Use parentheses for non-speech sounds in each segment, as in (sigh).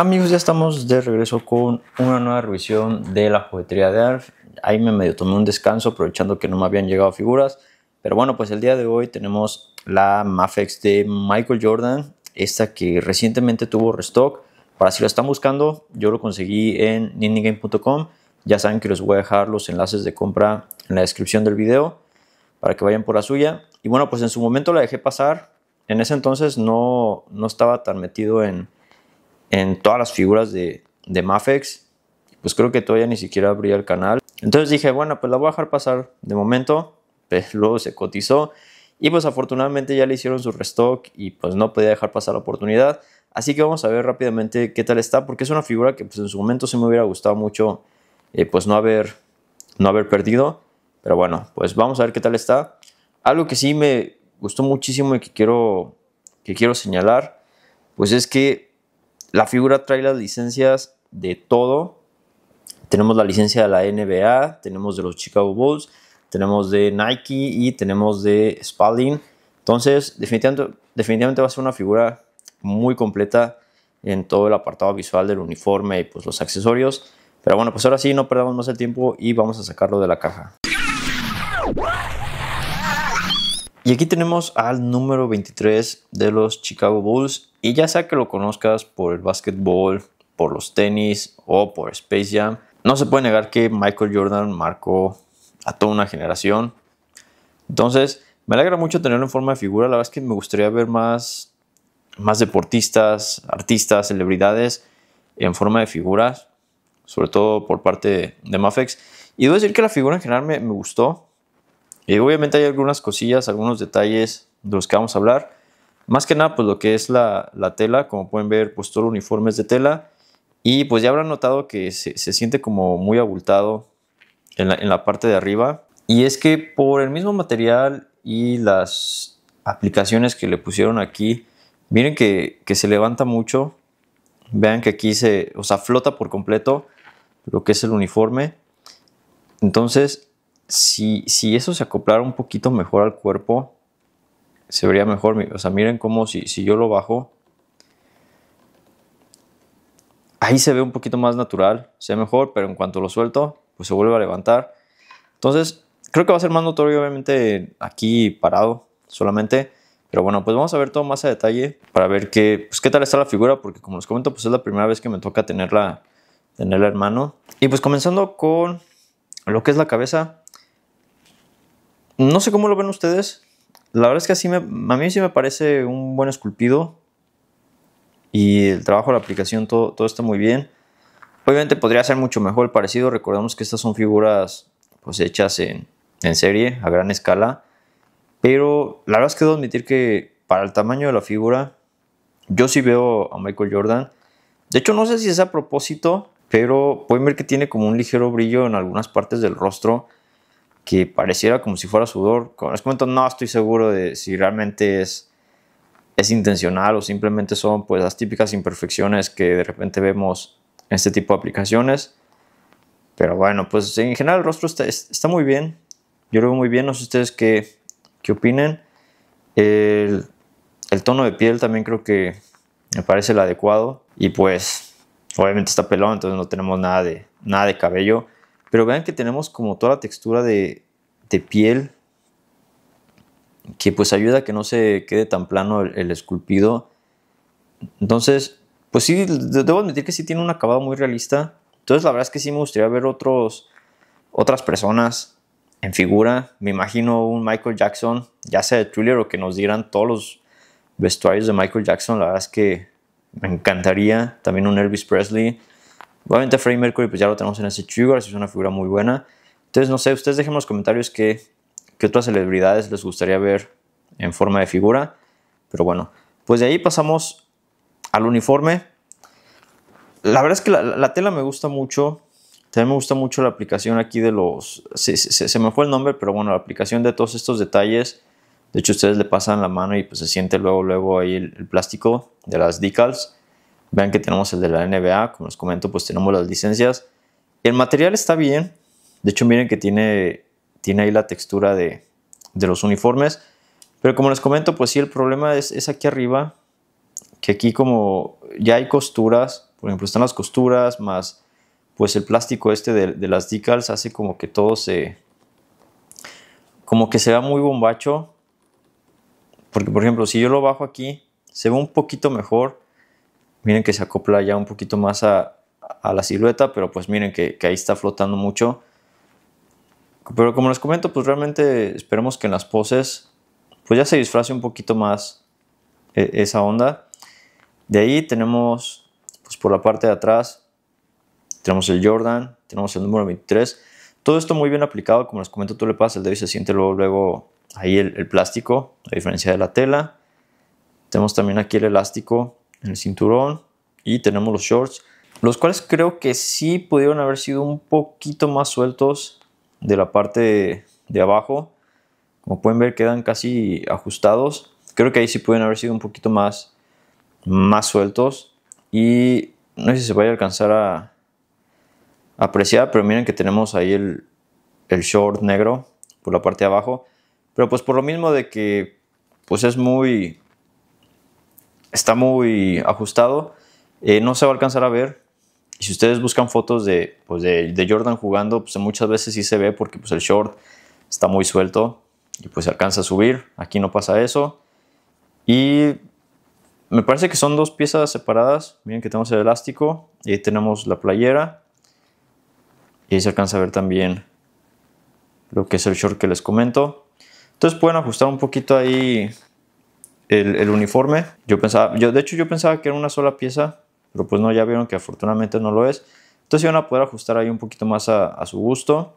Amigos, ya estamos de regreso con una nueva revisión de la juguetería de ARF. Ahí me medio tomé un descanso aprovechando que no me habían llegado figuras. Pero bueno, pues el día de hoy tenemos la Mafex de Michael Jordan. Esta que recientemente tuvo restock. Para si lo están buscando, yo lo conseguí en ninigame.com Ya saben que les voy a dejar los enlaces de compra en la descripción del video para que vayan por la suya. Y bueno, pues en su momento la dejé pasar. En ese entonces no, no estaba tan metido en, en todas las figuras de, Mafex. Pues creo que todavía ni siquiera abría el canal. Entonces dije, bueno, pues la voy a dejar pasar de momento. Pues (laughs) luego se cotizó. Y pues afortunadamente ya le hicieron su restock y pues no podía dejar pasar la oportunidad. Así que vamos a ver rápidamente qué tal está, porque es una figura que pues en su momento se me hubiera gustado mucho eh, pues no haber, no haber perdido. Pero bueno, pues vamos a ver qué tal está. Algo que sí me gustó muchísimo y que quiero, que quiero señalar, pues es que la figura trae las licencias de todo. Tenemos la licencia de la NBA, tenemos de los Chicago Bulls, tenemos de Nike y tenemos de Spalding. Entonces, definitivamente, va a ser una figura muy completa en todo el apartado visual del uniforme y pues los accesorios. Pero bueno, pues ahora sí, no perdamos más el tiempo y vamos a sacarlo de la caja. Y aquí tenemos al número 23 de los Chicago Bulls. Y ya sea que lo conozcas por el básquetbol, por los tenis o por Space Jam, no se puede negar que Michael Jordan marcó a toda una generación. Entonces, me alegra mucho tenerlo en forma de figura. La verdad es que me gustaría ver más, más deportistas, artistas, celebridades en forma de figuras, sobre todo por parte de, Mafex. Y debo decir que la figura en general me gustó. Eh, obviamente hay algunas cosillas, algunos detalles de los que vamos a hablar. Más que nada, pues lo que es la, tela, como pueden ver, pues todo el uniforme es de tela. Y pues ya habrán notado que se, siente como muy abultado en la, parte de arriba. Y es que por el mismo material y las aplicaciones que le pusieron aquí, miren que, que, se levanta mucho. Vean que aquí se, o sea, flota por completo lo que es el uniforme. Entonces, si, eso se acoplara un poquito mejor al cuerpo, se vería mejor. O sea, miren cómo si, yo lo bajo, ahí se ve un poquito más natural, se ve mejor, pero en cuanto lo suelto, pues se vuelve a levantar. Entonces, creo que va a ser más notorio, obviamente, aquí parado solamente. Pero bueno, pues vamos a ver todo más a detalle para ver qué, pues qué tal está la figura, porque como les comento, pues es la primera vez que me toca tenerla, tenerla en mano. Y pues comenzando con lo que es la cabeza, no sé cómo lo ven ustedes. La verdad es que así a mí sí me parece un buen esculpido. Y el trabajo, de la aplicación, todo, todo está muy bien. Obviamente podría ser mucho mejor el parecido. Recordemos que estas son figuras pues hechas en, en serie, a gran escala. Pero la verdad es que debo admitir que para el tamaño de la figura, yo sí veo a Michael Jordan. De hecho, no sé si es a propósito, pero pueden ver que tiene como un ligero brillo en algunas partes del rostro que pareciera como si fuera sudor. Con este momento no estoy seguro de si realmente es, es intencional o simplemente son pues las típicas imperfecciones que de repente vemos en este tipo de aplicaciones. Pero bueno, pues en general el rostro está, muy bien. Yo lo veo muy bien, no sé ustedes qué, qué opinen. El, tono de piel también creo que me parece el adecuado. Y pues obviamente está pelado entonces no tenemos nada de, nada de cabello. Pero vean que tenemos como toda la textura de, piel que pues ayuda a que no se quede tan plano el, esculpido. Entonces, pues sí, debo admitir que sí tiene un acabado muy realista. Entonces, la verdad es que sí me gustaría ver otros, otras personas en figura. Me imagino un Michael Jackson, ya sea de thriller o que nos dieran todos los vestuarios de Michael Jackson. La verdad es que me encantaría. También un Elvis Presley. Obviamente Freddie Mercury pues ya lo tenemos en ese Sugar, es una figura muy buena. Entonces, no sé, ustedes dejen en los comentarios qué, qué otras celebridades les gustaría ver en forma de figura. Pero bueno, pues de ahí pasamos al uniforme. La verdad es que la, tela me gusta mucho. También me gusta mucho la aplicación aquí de los... Se, me fue el nombre, pero bueno, la aplicación de todos estos detalles. De hecho, ustedes le pasan la mano y pues se siente luego, luego ahí el plástico de las decals. Vean que tenemos el de la NBA, como les comento, pues tenemos las licencias. El material está bien. De hecho, miren que tiene, tiene ahí la textura de, de los uniformes. Pero como les comento, pues sí, el problema es, es, aquí arriba, que aquí como ya hay costuras, por ejemplo, están las costuras, más pues el plástico este de, de las decals hace como que todo se... como que se vea muy bombacho. Porque, por ejemplo, si yo lo bajo aquí, se ve un poquito mejor, miren que se acopla ya un poquito más a, la silueta, pero pues miren que, ahí está flotando mucho. Pero como les comento, pues realmente esperemos que en las poses, pues ya se disfrace un poquito más eh, esa onda. De ahí tenemos, pues por la parte de atrás, tenemos el Jordan, tenemos el número 23. Todo esto muy bien aplicado, como les comento, tú le pasas el dedo y se siente luego, luego ahí el, el plástico, a diferencia de la tela. Tenemos también aquí el elástico, el cinturón y tenemos los shorts, los cuales creo que sí pudieron haber sido un poquito más sueltos de la parte de, abajo. Como pueden ver quedan casi ajustados. Creo que ahí sí pueden haber sido un poquito más, más sueltos. Y no sé si se vaya a alcanzar a, apreciar, pero miren que tenemos ahí el, el short negro por la parte de abajo. Pero pues por lo mismo de que pues es muy está muy ajustado. Eh, no se va a alcanzar a ver. Y si ustedes buscan fotos pues, de, Jordan jugando, pues muchas veces sí se ve porque pues el short está muy suelto y pues se alcanza a subir. Aquí no pasa eso. Y me parece que son dos piezas separadas. Miren que tenemos el elástico y ahí tenemos la playera. Y ahí se alcanza a ver también lo que es el short que les comento. Entonces pueden ajustar un poquito ahí el, uniforme. Yo pensaba, yo de hecho yo pensaba que era una sola pieza, pero pues no, ya vieron que afortunadamente no lo es. Entonces van a poder ajustar ahí un poquito más a, su gusto.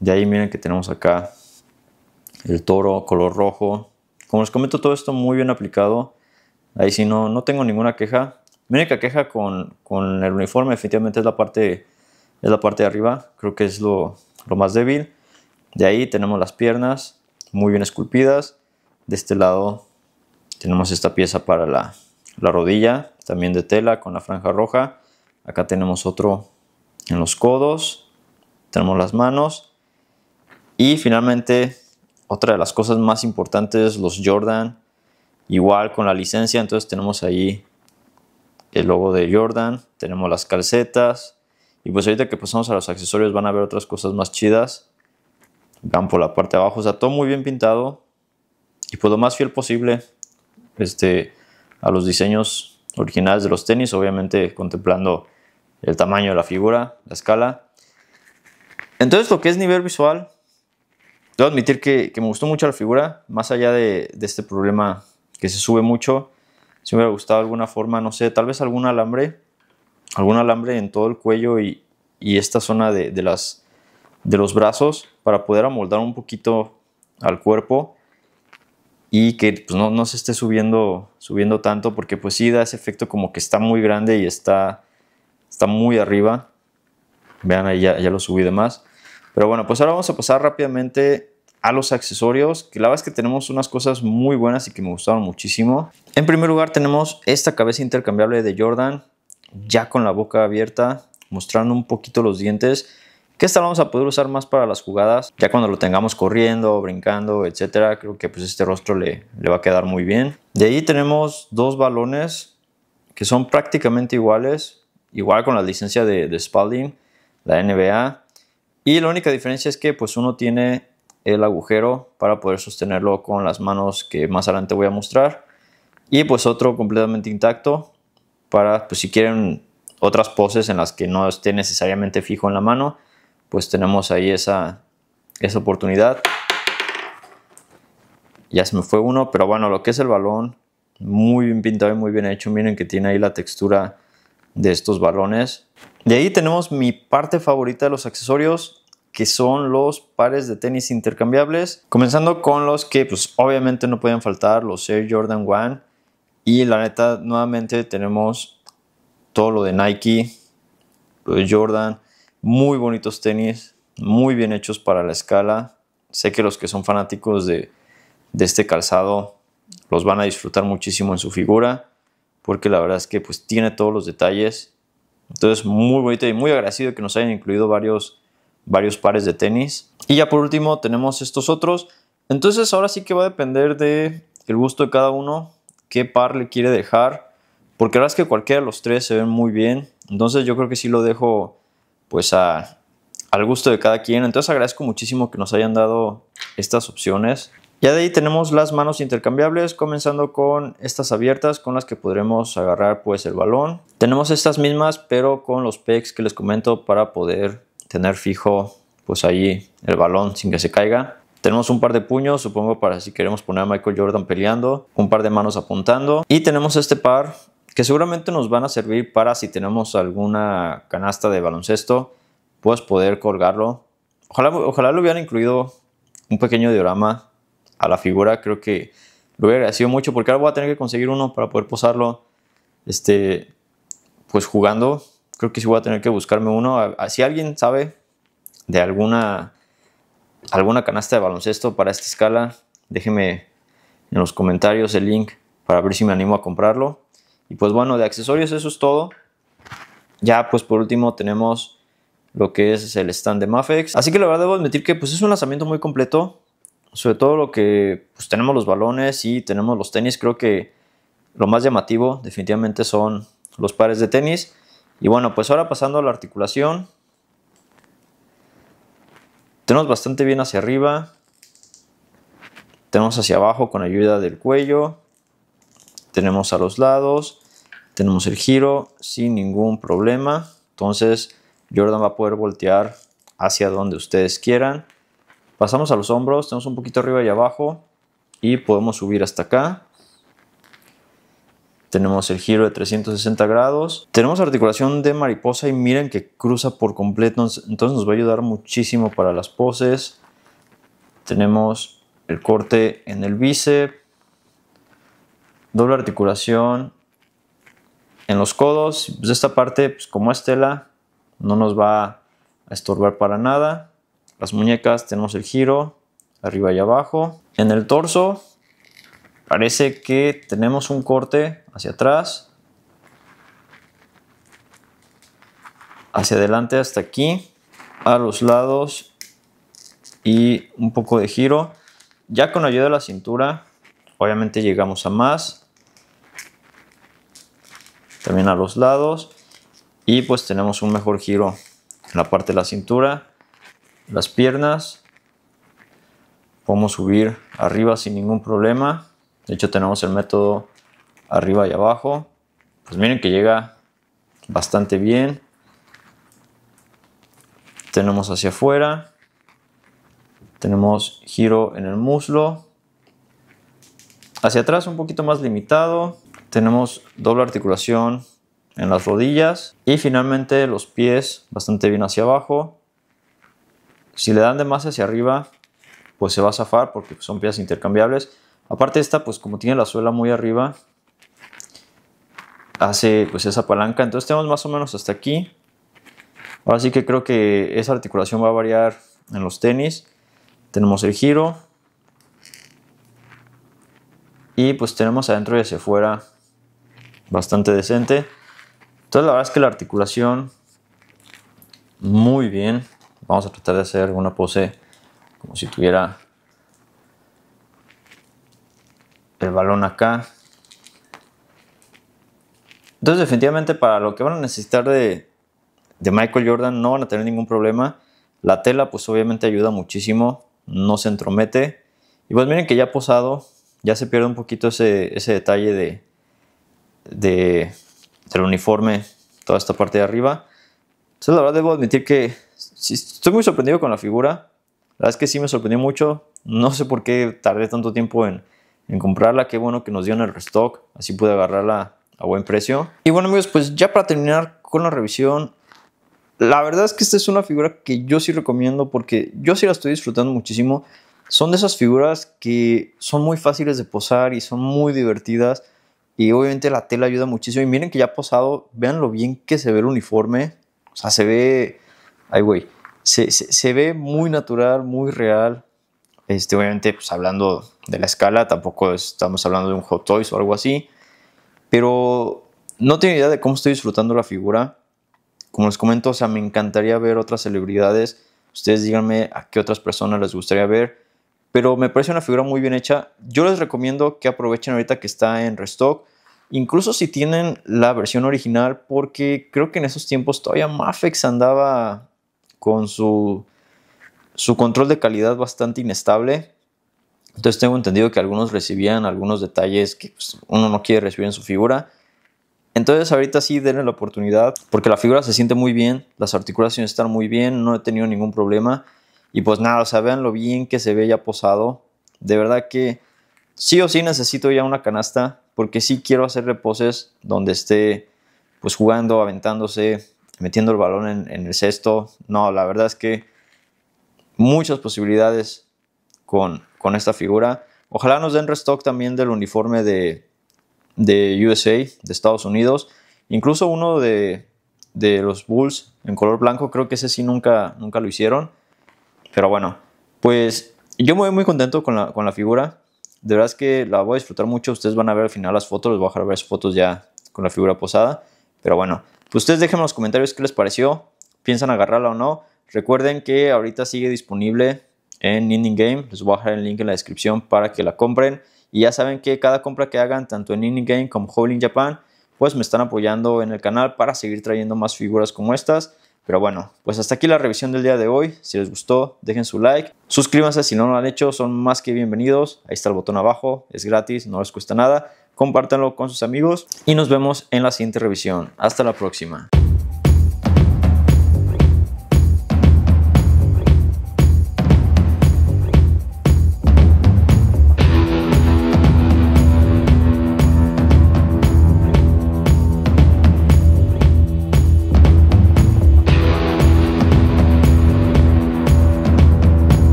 De ahí miren que tenemos acá el toro color rojo. Como les comento, todo esto muy bien aplicado. Ahí sí no, no tengo ninguna queja. Mi única queja con, el uniforme efectivamente es la parte, es la parte de arriba. Creo que es lo, lo, más débil. De ahí tenemos las piernas muy bien esculpidas. De este lado tenemos esta pieza para la, rodilla, también de tela con la franja roja. Acá tenemos otro en los codos. Tenemos las manos. Y finalmente, otra de las cosas más importantes, los Jordan. Igual con la licencia, entonces tenemos ahí el logo de Jordan. Tenemos las calcetas. Y pues ahorita que pasamos a los accesorios van a ver otras cosas más chidas. Van por la parte de abajo, está todo muy bien pintado. Y pues lo más fiel posible este, a los diseños originales de los tenis, obviamente contemplando el tamaño de la figura, la escala. Entonces lo que es nivel visual, debo admitir que, me gustó mucho la figura, más allá de, este problema que se sube mucho, si me hubiera gustado alguna forma, no sé, tal vez algún alambre, algún alambre en todo el cuello y, esta zona de los brazos para poder amoldar un poquito al cuerpo y que pues, no, no, se esté subiendo, subiendo tanto porque pues sí da ese efecto como que está muy grande y está, está muy arriba. Vean ahí ya, ya lo subí de más. Pero bueno, pues ahora vamos a pasar rápidamente a los accesorios, que la verdad es que tenemos unas cosas muy buenas y que me gustaron muchísimo. En primer lugar tenemos esta cabeza intercambiable de Jordan, ya con la boca abierta, mostrando un poquito los dientes que esta vamos a poder usar más para las jugadas, ya cuando lo tengamos corriendo, brincando, etcétera, creo que pues este rostro le, va a quedar muy bien. De ahí tenemos dos balones que son prácticamente iguales, igual con la licencia de, de Spalding, la NBA, y la única diferencia es que pues uno tiene el agujero para poder sostenerlo con las manos que más adelante voy a mostrar y pues otro completamente intacto para pues si quieren otras poses en las que no esté necesariamente fijo en la mano pues tenemos ahí esa, oportunidad. Ya se me fue uno, pero bueno, lo que es el balón, muy bien pintado y muy bien hecho. Miren que tiene ahí la textura de estos balones. De ahí tenemos mi parte favorita de los accesorios, que son los pares de tenis intercambiables. Comenzando con los que pues obviamente no pueden faltar, los Air Jordan 1. Y la neta, nuevamente tenemos todo lo de Nike, lo de Jordan, muy bonitos tenis, muy bien hechos para la escala. Sé que los que son fanáticos de, este calzado los van a disfrutar muchísimo en su figura, porque la verdad es que pues tiene todos los detalles. Entonces, muy bonito y muy agradecido que nos hayan incluido varios, varios pares de tenis. Y ya por último tenemos estos otros. Entonces, ahora sí que va a depender de el gusto de cada uno, qué par le quiere dejar, porque la verdad es que cualquiera de los tres se ven muy bien. Entonces, yo creo que sí lo dejo pues al gusto de cada quien. Entonces agradezco muchísimo que nos hayan dado estas opciones. Ya de ahí tenemos las manos intercambiables, comenzando con estas abiertas con las que podremos agarrar pues el balón. Tenemos estas mismas pero con los pegs que les comento para poder tener fijo pues ahí el balón sin que se caiga. Tenemos un par de puños, supongo para si queremos poner a Michael Jordan peleando, un par de manos apuntando y tenemos este par que seguramente nos van a servir para si tenemos alguna canasta de baloncesto, pues poder colgarlo. Ojalá, ojalá lo hubieran incluido un pequeño diorama a la figura, creo que lo hubiera agradecido mucho porque ahora voy a tener que conseguir uno para poder posarlo, este, pues jugando. Creo que sí voy a tener que buscarme uno. si alguien sabe de alguna, alguna canasta de baloncesto para esta escala, déjeme en los comentarios el link para ver si me animo a comprarlo. Y pues bueno, de accesorios eso es todo. Ya pues por último tenemos lo que es el stand de Mafex. Así que la verdad debo admitir que pues es un lanzamiento muy completo. Sobre todo lo que pues tenemos los balones y tenemos los tenis. Creo que lo más llamativo definitivamente son los pares de tenis. Y bueno, pues ahora pasando a la articulación. Tenemos bastante bien hacia arriba. Tenemos hacia abajo con ayuda del cuello. Tenemos a los lados. Tenemos el giro sin ningún problema. Entonces Jordan va a poder voltear hacia donde ustedes quieran. Pasamos a los hombros, tenemos un poquito arriba y abajo y podemos subir hasta acá. Tenemos el giro de 360 grados. Tenemos articulación de mariposa y miren que cruza por completo. Entonces nos va a ayudar muchísimo para las poses. Tenemos el corte en el bíceps. Doble articulación en los codos. Pues esta parte, pues como estela, no nos va a estorbar para nada. Las muñecas tenemos el giro arriba y abajo. En el torso parece que tenemos un corte hacia atrás. Hacia adelante hasta aquí. A los lados. Y un poco de giro. Ya con ayuda de la cintura, obviamente llegamos a más también a los lados y pues tenemos un mejor giro en la parte de la cintura, las piernas. Podemos subir arriba sin ningún problema. De hecho tenemos el método arriba y abajo. Pues miren que llega bastante bien. Tenemos hacia afuera. Tenemos giro en el muslo. Hacia atrás un poquito más limitado. Tenemos doble articulación en las rodillas y finalmente los pies bastante bien hacia abajo. Si le dan de más hacia arriba, pues se va a zafar porque son piezas intercambiables. Aparte esta, pues como tiene la suela muy arriba, hace pues esa palanca. Entonces tenemos más o menos hasta aquí. Ahora sí que creo que esa articulación va a variar en los tenis. Tenemos el giro. Y pues tenemos adentro y hacia afuera bastante decente. Entonces la verdad es que la articulación muy bien. Vamos a tratar de hacer una pose como si tuviera el balón acá. Entonces definitivamente para lo que van a necesitar de, Michael Jordan no van a tener ningún problema. La tela pues obviamente ayuda muchísimo, no se entromete. Y pues miren que ya posado, ya se pierde un poquito ese, ese detalle de, de, del uniforme, toda esta parte de arriba. Entonces, la verdad, debo admitir que estoy muy sorprendido con la figura. La verdad es que sí me sorprendió mucho. No sé por qué tardé tanto tiempo en, en comprarla. Qué bueno que nos dieron el restock. Así pude agarrarla a buen precio. Y bueno, amigos, pues ya para terminar con la revisión, la verdad es que esta es una figura que yo sí recomiendo porque yo sí la estoy disfrutando muchísimo. Son de esas figuras que son muy fáciles de posar y son muy divertidas. Y obviamente la tela ayuda muchísimo. Y miren que ya ha posado, vean lo bien que se ve el uniforme. O sea, se ve, ay güey, se, ve muy natural, muy real. Este, obviamente, pues hablando de la escala, tampoco estamos hablando de un Hot Toys o algo así. Pero no tengo idea de cómo estoy disfrutando la figura. Como les comento, o sea, me encantaría ver otras celebridades. Ustedes díganme a qué otras personas les gustaría ver pero me parece una figura muy bien hecha. Yo les recomiendo que aprovechen ahorita que está en restock, incluso si tienen la versión original, porque creo que en esos tiempos todavía Mafex andaba con su, su control de calidad bastante inestable. Entonces tengo entendido que algunos recibían algunos detalles que pues, uno no quiere recibir en su figura. Entonces ahorita sí denle la oportunidad porque la figura se siente muy bien, las articulaciones están muy bien, no he tenido ningún problema. Y pues nada, o vean lo bien que se ve ya posado. De verdad que sí o sí necesito ya una canasta porque sí quiero hacer reposes donde esté pues jugando, aventándose, metiendo el balón en, el cesto. No, la verdad es que muchas posibilidades con, con esta figura. Ojalá nos den restock también del uniforme de, de USA, de Estados Unidos. Incluso uno de, de los Bulls en color blanco, creo que ese sí nunca, nunca lo hicieron. Pero bueno, pues yo me voy muy contento con la, con la figura. De verdad es que la voy a disfrutar mucho. Ustedes van a ver al final las fotos. Les voy a dejar ver sus fotos ya con la figura posada. Pero bueno, pues ustedes déjenme en los comentarios qué les pareció. ¿Piensan agarrarla o no? Recuerden que ahorita sigue disponible en inning Game. Les voy a dejar el link en la descripción para que la compren. Y ya saben que cada compra que hagan, tanto en inning Game como in Japan, pues me están apoyando en el canal para seguir trayendo más figuras como estas. Pero bueno, pues hasta aquí la revisión del día de hoy. Si les gustó, dejen su like. Suscríbanse si no lo han hecho, son más que bienvenidos. Ahí está el botón abajo, es gratis, no les cuesta nada. Compártanlo con sus amigos y nos vemos en la siguiente revisión. Hasta la próxima.